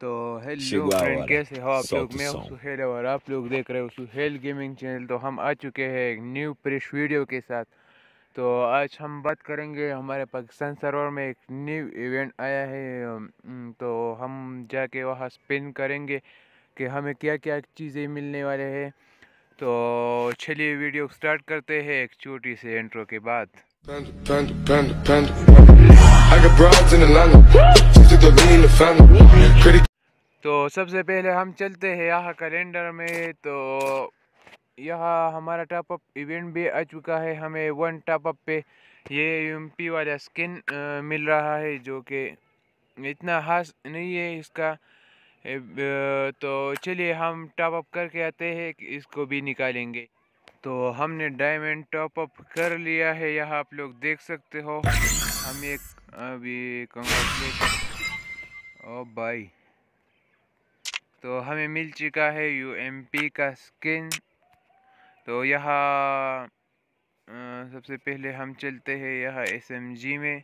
तो hello friend कैसे हो आप लोग मैं सुहेल और आप लोग देख रहे हो सुहेल गेमिंग चैनल तो हम आ चुके हैं एक न्यू फ्रेश वीडियो के साथ तो आज हम बात करेंगे हमारे पाकिस्तान सर्वर में एक न्यू इवेंट आया है तो हम जाके वहाँ स्पिन करेंगे कि हमें क्या क्या चीज़ें मिलने वाले हैं तो चलिए वीडियो स्टार्ट करते हैं एक छोटी से इंट्रो के बाद Panda, panda, panda, panda. I got in Atlanta. Just to be in the family. तो सबसे पहले हम चलते हैं यहाँ कैलेंडर में तो यहाँ हमारा टॉप अप इवेंट भी आ चुका है हमें वन टॉप अप पे ये यूएमपी वाला स्किन मिल रहा है जो कि इतना खास नहीं है इसका तो चलिए हम टॉप अप करके आते हैं इसको भी निकालेंगे तो हमने डायमंड टॉप अप कर लिया है यह आप लोग देख सकते हो हम एक अभी कंग्रेचुलेट ओ भाई तो हमें मिल चुका है पी का स्किन तो यह सबसे पहले हम चलते हैं यह एसएमजी में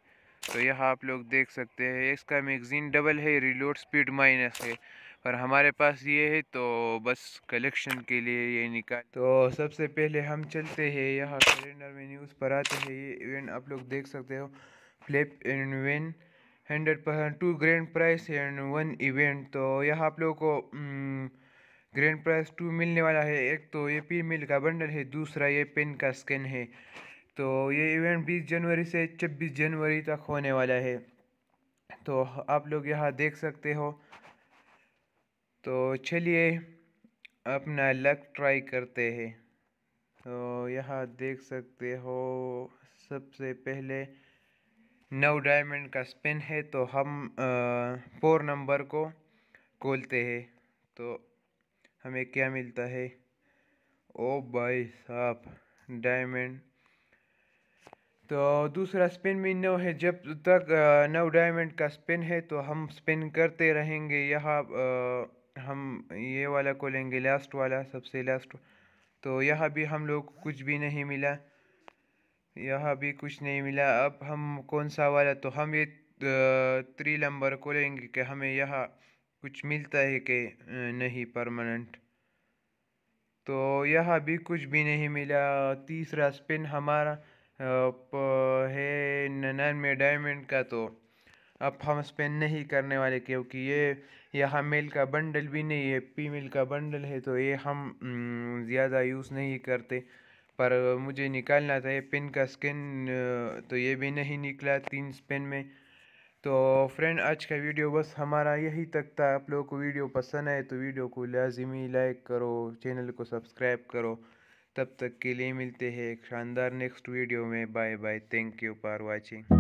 तो यह आप लोग देख सकते हैं इसका मैगज़ीन डबल है रिलोड स्पीड माइनस है और हमारे पास ये है तो बस कलेक्शन के लिए ये निकाल तो सबसे पहले हम चलते हैं यहाँ कैलेंडर में न्यूज़ पर आते हैं ये इवेंट आप लोग देख सकते हो flip and win hundred percent to grand prize and one event तो यहाँ आप लोगों को ग्रैंड प्राइस टू मिलने वाला है एक तो ये पी मिल का बंडल है दूसरा ये पेन का स्कैन है तो ये इवेंट बीस जनवरी से छब्बीस जनवरी तक होने वाला है तो आप लोग यहाँ देख सकते हो तो चलिए अपना लक ट्राई करते हैं तो यहाँ देख सकते हो सबसे पहले नौ डायमंड का स्पिन है तो हम फोर नंबर को खोलते हैं तो हमें क्या मिलता है ओ भाई साहब डायमंड तो दूसरा स्पिन भी नौ है जब तक नौ डायमंड का स्पिन है तो हम स्पिन करते रहेंगे यहाँ हम ये वाला को लेंगे लास्ट वाला सबसे लास्ट तो यह भी हम लोग कुछ भी नहीं मिला यह भी कुछ नहीं मिला अब हम कौन सा वाला तो हम ये थ्री नंबर को लेंगे कि हमें यह कुछ मिलता है कि नहीं परमानेंट तो यह भी कुछ भी नहीं मिला तीसरा स्पिन हमारा है में डायमंड का तो अब हम स्पेन नहीं करने वाले क्योंकि ये यहाँ मेल का बंडल भी नहीं है मेल का बंडल है तो ये हम ज़्यादा यूज़ नहीं करते पर मुझे निकालना था ये पिन का स्किन तो ये भी नहीं निकला तीन स्पिन में तो फ्रेंड आज का वीडियो बस हमारा यही तक था आप लोगों को वीडियो पसंद आए तो वीडियो को लाजमी लाइक करो चैनल को सब्सक्राइब करो तब तक के लिए मिलते हैं एक शानदार नेक्स्ट वीडियो में bye bye thank you for watching